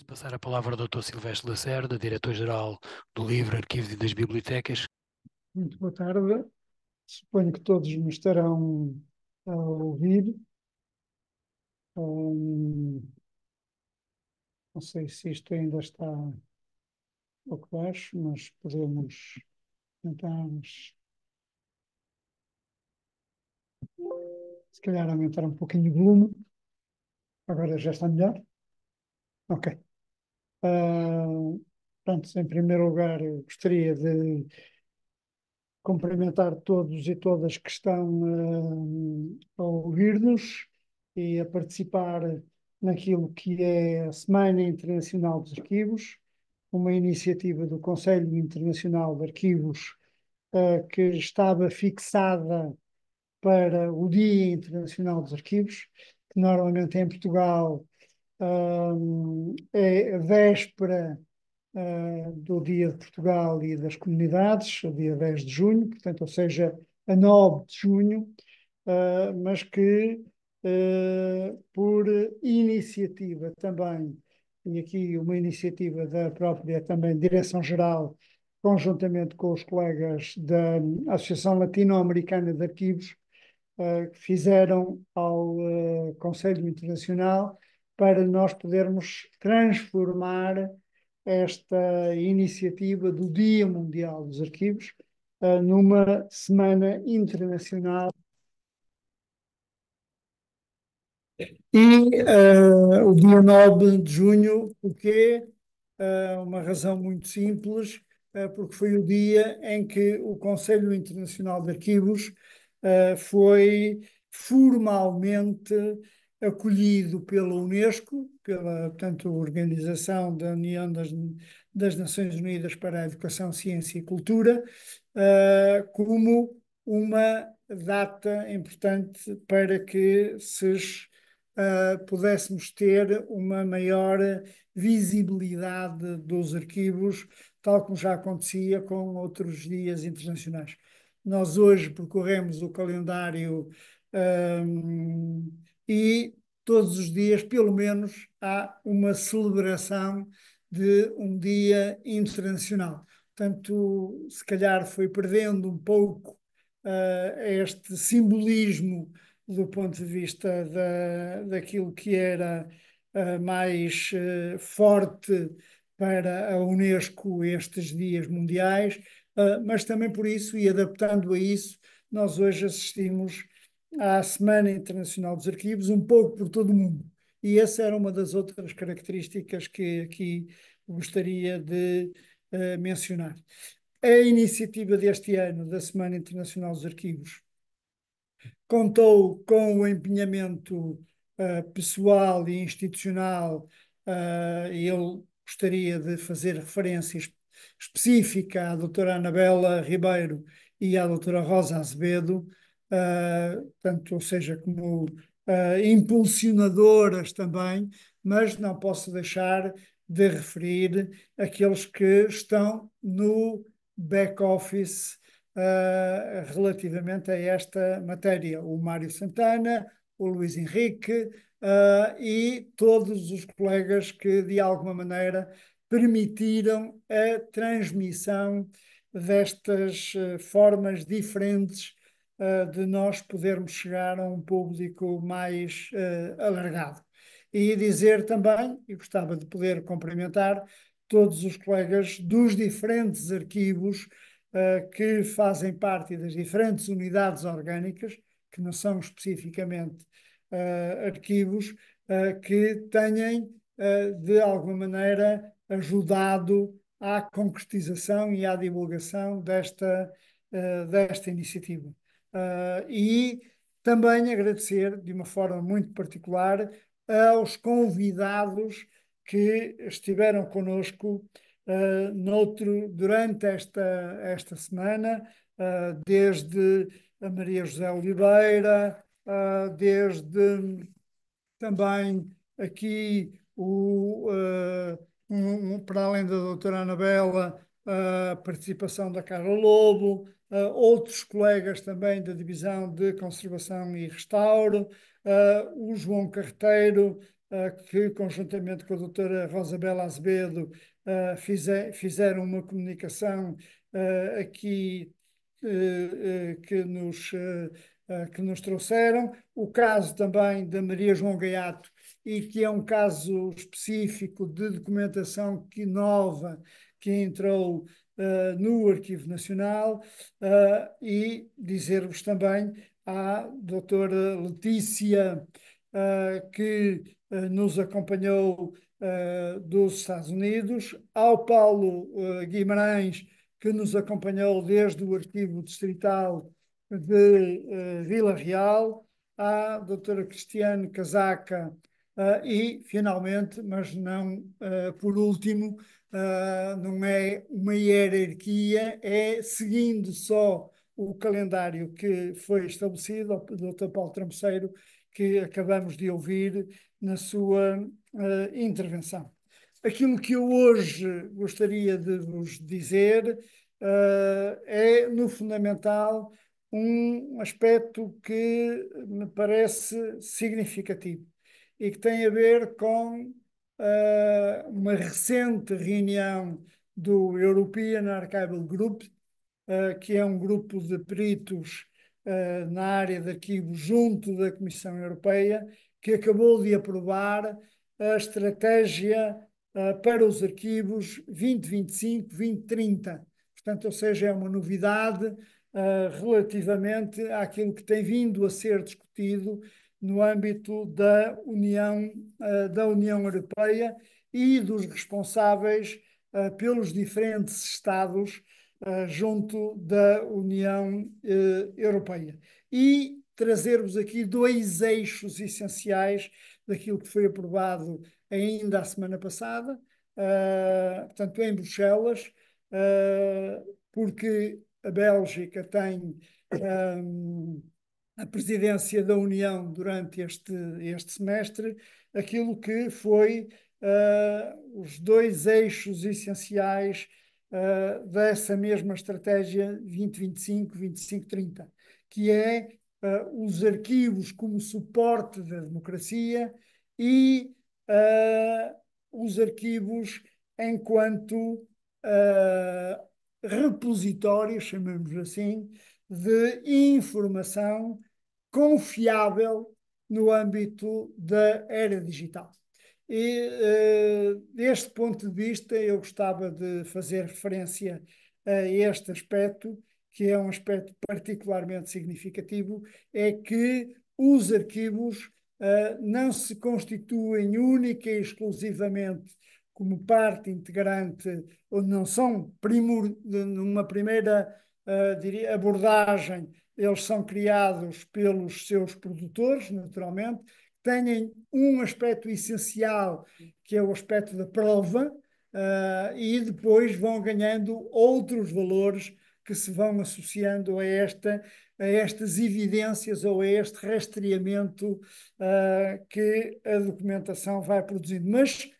de passar a palavra ao Dr. Silvestre Lacerda, Diretor-Geral do Livro Arquivo das Bibliotecas. Muito boa tarde. Suponho que todos me estarão a ouvir. Um, não sei se isto ainda está pouco baixo, mas podemos tentar. Se calhar aumentar um pouquinho o volume. Agora já está melhor. Ok. Uh, ah, portanto, em primeiro lugar, gostaria de cumprimentar todos e todas que estão uh, a ouvir-nos e a participar naquilo que é a Semana Internacional dos Arquivos, uma iniciativa do Conselho Internacional de Arquivos uh, que estava fixada para o Dia Internacional dos Arquivos, que normalmente é em Portugal é a véspera uh, do Dia de Portugal e das Comunidades, o dia 10 de junho, portanto, ou seja, a 9 de junho, uh, mas que uh, por iniciativa também, e aqui uma iniciativa da própria também Direção-Geral, conjuntamente com os colegas da Associação Latino-Americana de Arquivos, que fizeram ao Conselho Internacional para nós podermos transformar esta iniciativa do Dia Mundial dos Arquivos uh, numa Semana Internacional. E uh, o dia 9 de junho, porque uh, uma razão muito simples, uh, porque foi o dia em que o Conselho Internacional de Arquivos foi formalmente acolhido pela Unesco, pela portanto, Organização da União das, das Nações Unidas para a Educação, Ciência e Cultura, uh, como uma data importante para que se uh, ah, pudéssemos ter uma maior visibilidade dos arquivos, tal como já acontecia com outros dias internacionais. Nós hoje percorremos o calendário um, ah, e todos os dias, pelo menos, há uma celebração de um dia internacional. Portanto, se calhar foi perdendo um pouco uh, este simbolismo do ponto de vista da, daquilo que era uh, mais uh, forte para a Unesco estes dias mundiais, mas também por isso, e adaptando a isso, nós hoje assistimos à Semana Internacional dos Arquivos, um pouco por todo o mundo. E essa era uma das outras características que aqui gostaria de uh, mencionar. A iniciativa deste ano da Semana Internacional dos Arquivos contou com o empenhamento uh, pessoal e institucional. Uh, eu gostaria de fazer referências específica à doutora Anabela Ribeiro e à doutora Rosa Azevedo, tanto ah, portanto, ou seja, como uh, ah, impulsionadoras também, mas não posso deixar de referir aqueles que estão no back-office uh, ah, relativamente a esta matéria. O Mário Santana, o Luiz Henrique uh, e todos os colegas que, de alguma maneira, permitiram a transmissão destas uh, formas diferentes eh, de nós podermos chegar a um público mais eh, alargado. E dizer também, e gostava de poder cumprimentar todos os colegas dos diferentes arquivos eh, que fazem parte das diferentes unidades orgânicas, que não são especificamente uh, arquivos, uh, que tenham, uh, de alguma maneira, ajudado à concretização e à divulgação desta, desta iniciativa. Uh, e também agradecer de uma forma muito particular aos convidados que estiveram conosco uh, ah, noutro, durante esta, esta semana, uh, desde a Maria José Oliveira, uh, desde também aqui o, um, para além da doutora Anabela, a participação da Carla Lobo, uh, outros colegas também da Divisão de Conservação e Restauro, uh, o João Carreteiro uh, que conjuntamente com a doutora Rosabela Azevedo fizer, fizeram uma comunicação aqui que nos que nos trouxeram, o caso também da Maria João Gaiato, e que é um caso específico de documentação que nova que entrou eh, no Arquivo Nacional uh, e dizer-vos também à doutora Letícia, uh, que nos acompanhou dos Estados Unidos, ao Paulo Guimarães, que nos acompanhou desde o Arquivo Distrital de Vila Real, à doutora Cristiane Casaca, Uh, e, finalmente, mas não uh, por último, uh, não é uma hierarquia, é seguindo só o calendário que foi estabelecido, o Dr. Paulo Trampoceiro, que acabamos de ouvir na sua uh, intervenção. Aquilo que eu hoje gostaria de vos dizer uh, é, no fundamental, um aspecto que me parece significativo e que tem a ver com eh, uma recente reunião do European Archival Group, uh, que é um grupo de peritos uh, na área de arquivos junto da Comissão Europeia, que acabou de aprovar a estratégia para os arquivos 2025-2030. Portanto, ou seja, é uma novidade relativamente àquilo que tem vindo a ser discutido no âmbito da União, eh, da União Europeia e dos responsáveis eh, pelos diferentes Estados eh, junto da União Europeia. E trazer-vos aqui dois eixos essenciais daquilo que foi aprovado ainda a semana passada, uh, portanto, em Bruxelas, uh, porque a Bélgica tem um, a presidência da União durante este, este semestre, aquilo que foi uh, os dois eixos essenciais uh, dessa mesma estratégia 2025-2530, que é uh, os arquivos como suporte da democracia e os arquivos enquanto repositórios, chamamos assim, de informação confiável no âmbito da era digital. E uh, deste ponto de vista, eu gostava de fazer referência a este aspecto, que é um aspecto particularmente significativo, é que os arquivos uh, não se constituem única e exclusivamente como parte integrante, ou não são primor, numa primeira uh, diria, abordagem eles são criados pelos seus produtores, naturalmente, têm um aspecto essencial, que é o aspecto da prova, uh, e depois vão ganhando outros valores que se vão associando a, esta, a estas evidências ou a este rastreamento uh, que a documentação vai produzindo. Mas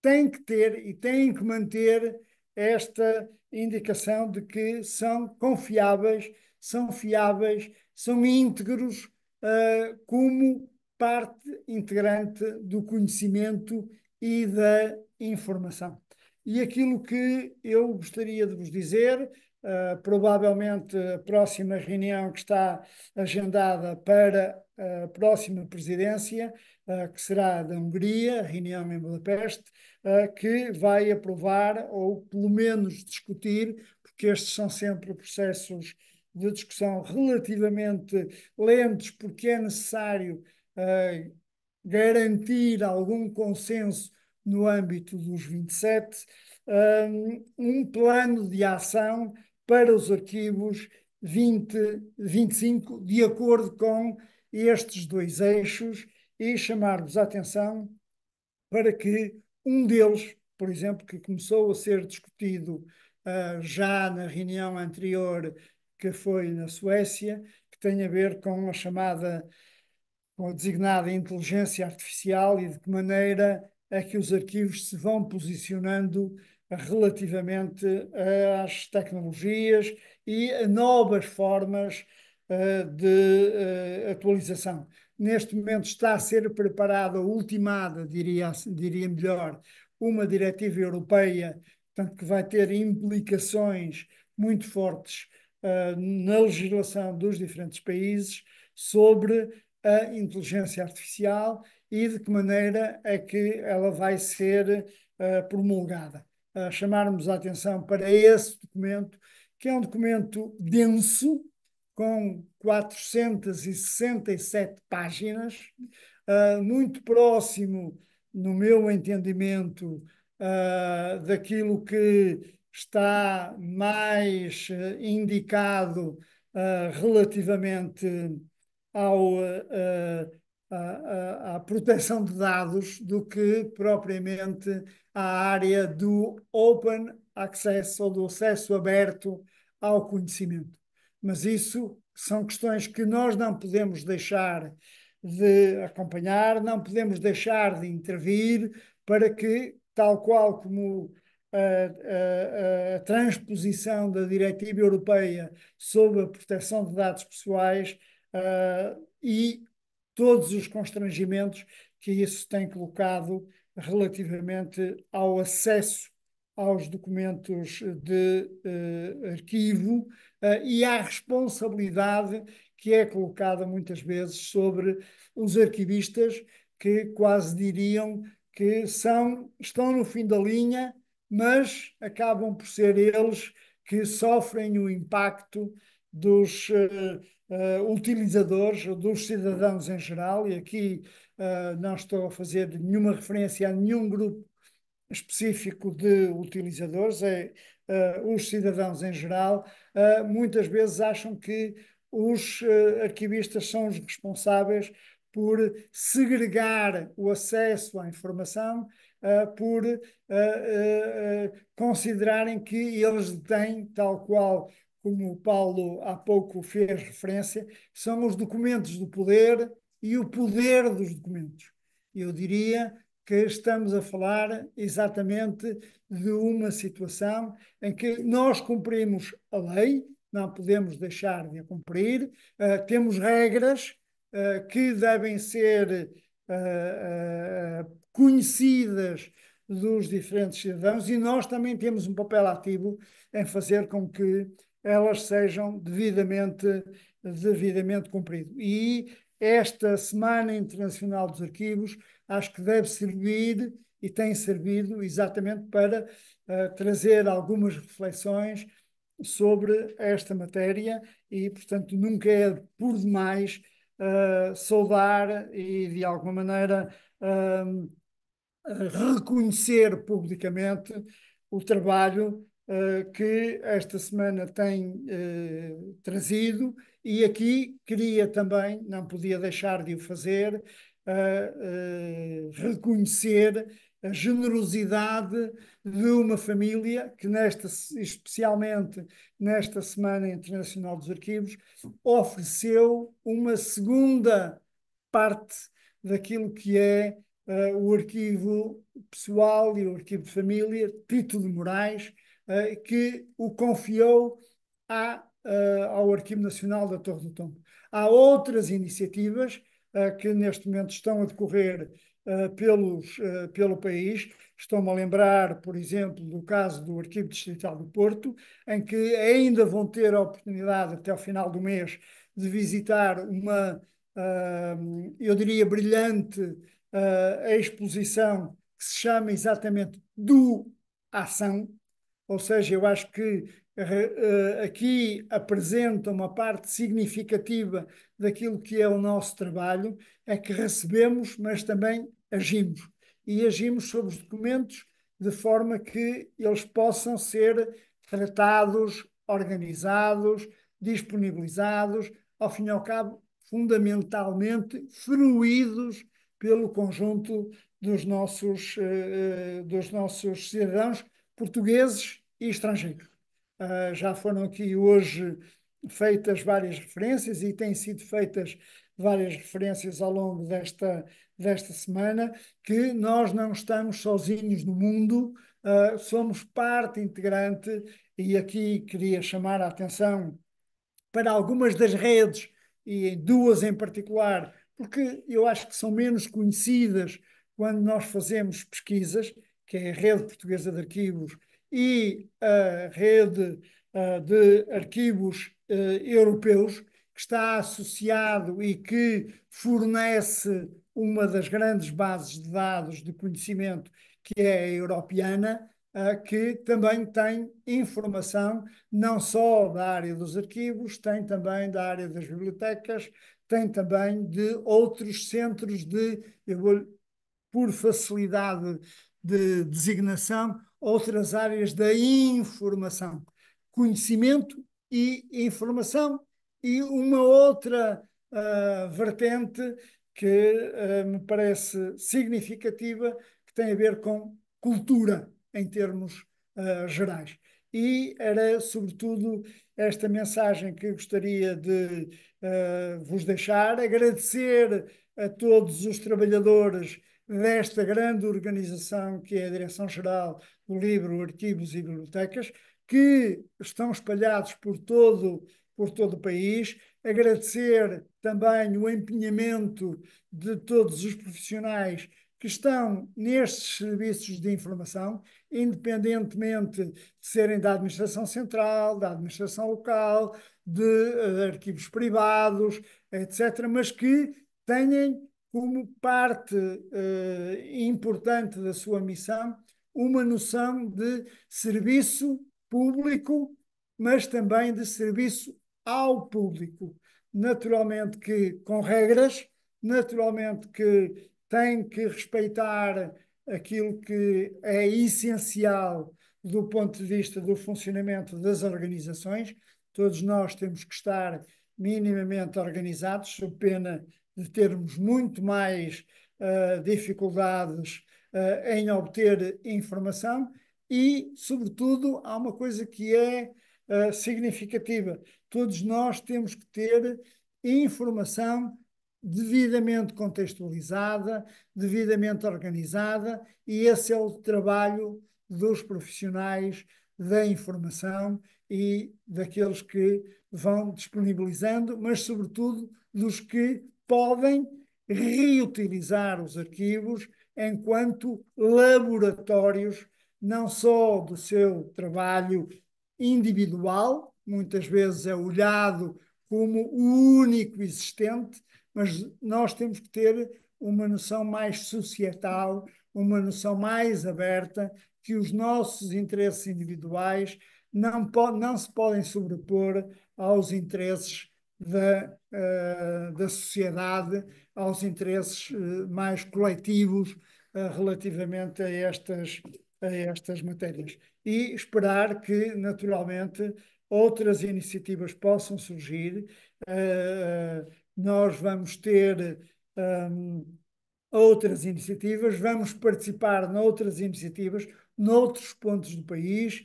tem que ter e tem que manter esta indicação de que são confiáveis são fiáveis, são íntegros uh, como parte integrante do conhecimento e da informação. E aquilo que eu gostaria de vos dizer, uh, provavelmente a próxima reunião que está agendada para a próxima presidência, uh, que será da Hungria, reunião em Budapeste, uh, que vai aprovar ou pelo menos discutir, porque estes são sempre processos de discussão relativamente lentos, porque é necessário uh, garantir algum consenso no âmbito dos 27, um, ah, um plano de ação para os arquivos 20, 25, de acordo com estes dois eixos, e chamar-vos a atenção para que um deles, por exemplo, que começou a ser discutido uh, já na reunião anterior que foi na Suécia, que tem a ver com a chamada, com a designada inteligência artificial e de que maneira é que os arquivos se vão posicionando relativamente às tecnologias e a novas formas eh, de eh, atualização. Neste momento está a ser preparada, ultimada, diria, diria melhor, uma diretiva europeia, portanto, que vai ter implicações muito fortes uh, na legislação dos diferentes países sobre a inteligência artificial e de que maneira é que ela vai ser uh, promulgada. Uh, chamarmos a atenção para esse documento, que é um documento denso, com 467 páginas, uh, muito próximo, no meu entendimento, daquilo que está mais eh, indicado uh, relativamente ao, uh, à, à proteção de dados do que propriamente à área do open access ou do acesso aberto ao conhecimento. Mas isso são questões que nós não podemos deixar de acompanhar, não podemos deixar de intervir para que, tal qual como a, a, a transposição da Diretiva Europeia sobre a proteção de dados pessoais uh, e todos os constrangimentos que isso tem colocado relativamente ao acesso aos documentos de uh, arquivo uh, e à responsabilidade que é colocada muitas vezes sobre os arquivistas que quase diriam que são, estão no fim da linha mas acabam por ser eles que sofrem o impacto dos uh, uh, utilizadores, dos cidadãos em geral, e aqui uh, não estou a fazer nenhuma referência a nenhum grupo específico de utilizadores, é os cidadãos em geral, muitas vezes acham que os arquivistas são os responsáveis por segregar o acesso à informação, uh, por uh, uh, considerarem que eles têm, tal qual como o Paulo há pouco fez referência, são os documentos do poder e o poder dos documentos. Eu diria que estamos a falar exatamente de uma situação em que nós cumprimos a lei, não podemos deixar de a cumprir, temos regras eh, que devem ser uh, conhecidas dos diferentes cidadãos e nós também temos um papel ativo em fazer com que elas sejam devidamente, devidamente cumpridas. E esta Semana Internacional dos Arquivos acho que deve servir e tem servido exatamente para uh, trazer algumas reflexões sobre esta matéria e, portanto, nunca é por demais saudar e, de alguma maneira, uh, reconhecer publicamente o trabalho uh, que esta semana tem eh, trazido e aqui queria também, não podia deixar de o fazer, reconhecer a generosidade de uma família que, nesta, especialmente nesta Semana Internacional dos Arquivos, ofereceu uma segunda parte daquilo que é uh, o arquivo pessoal e o arquivo de família, Tito de Moraes, uh, que o confiou à, uh, ao Arquivo Nacional da Torre do Tombo. Há outras iniciativas que neste momento estão a decorrer eh, pelos, uh, pelo país. Estou-me a lembrar, por exemplo, do caso do Arquivo Distrital do Porto, em que ainda vão ter a oportunidade, até o final do mês, de visitar uma, uh, eu diria, brilhante eh, exposição que se chama exatamente do Ação, ou seja, eu acho que eh, aqui apresenta uma parte significativa daquilo que é o nosso trabalho, é que recebemos, mas também agimos. E agimos sobre os documentos de forma que eles possam ser tratados, organizados, disponibilizados, ao fim e ao cabo, fundamentalmente, fruídos pelo conjunto dos nossos, eh, eh, dos nossos cidadãos portugueses e estrangeiros. Uh, já foram aqui hoje feitas várias referências e têm sido feitas várias referências ao longo desta, desta semana, que nós não estamos sozinhos no mundo, uh, somos parte integrante, e aqui queria chamar a atenção para algumas das redes, e duas em particular, porque eu acho que são menos conhecidas quando nós fazemos pesquisas, que é a Rede Portuguesa de Arquivos e a rede uh, de arquivos uh, europeus, que está associado e que fornece uma das grandes bases de dados de conhecimento, que é a europeana, eh, que também tem informação não só da área dos arquivos, tem também da área das bibliotecas, tem também de outros centros de, eu vou, por facilidade de designação, outras áreas da informação. Conhecimento e informação. E uma outra uh, vertente que uh, me parece significativa, que tem a ver com cultura, em termos uh, gerais. E era, sobretudo, esta mensagem que gostaria de vos deixar. Agradecer a todos os trabalhadores desta grande organização que é a Direção-Geral do Livro, Arquivos e Bibliotecas, que estão espalhados por todo, por todo o país. Agradecer também o empenhamento de todos os profissionais que estão nestes serviços de informação, independentemente de serem da administração central, da administração local, de, de eh, arquivos privados, etc., mas que tenham como parte eh, importante da sua missão, uma noção de serviço público, mas também de serviço ao público. Naturalmente que com regras, naturalmente que tem que respeitar aquilo que é essencial do ponto de vista do funcionamento das organizações. Todos nós temos que estar minimamente organizados, sob pena de termos muito mais uh, dificuldades uh, em obter informação e, sobretudo, há uma coisa que é uh, significativa: todos nós temos que ter informação devidamente contextualizada, devidamente organizada, e esse é o trabalho dos profissionais da informação e daqueles que vão disponibilizando, mas sobretudo dos que podem reutilizar os arquivos enquanto laboratórios, não só do seu trabalho individual, muitas vezes é olhado como o único existente, mas nós temos que ter uma noção mais societal, uma noção mais aberta, que os nossos interesses individuais não, não se podem sobrepor aos interesses da eh, da sociedade aos interesses eh, mais coletivos eh, relativamente a estas, a estas matérias. E esperar que, naturalmente, outras iniciativas possam surgir. Nós vamos ter ehm, outras iniciativas, vamos participar noutras iniciativas, noutros pontos do país,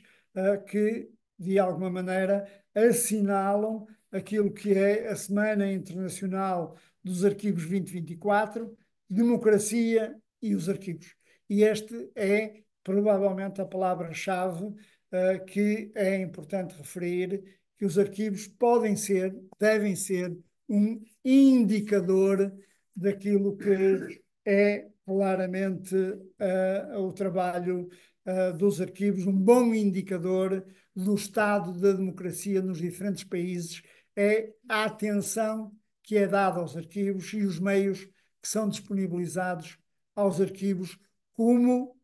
que, de alguma maneira, assinalam aquilo que é a Semana Internacional dos Arquivos 2024, democracia e os arquivos. E este é provavelmente a palavra-chave uh, que é importante referir, que os arquivos podem ser, devem ser, um indicador daquilo que é claramente uh, o trabalho uh, dos arquivos, um bom indicador do estado da democracia nos diferentes países é a atenção que é dada aos arquivos e os meios que são disponibilizados aos arquivos como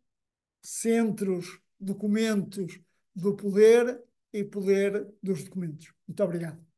centros, documentos do poder e poder dos documentos. Muito obrigado.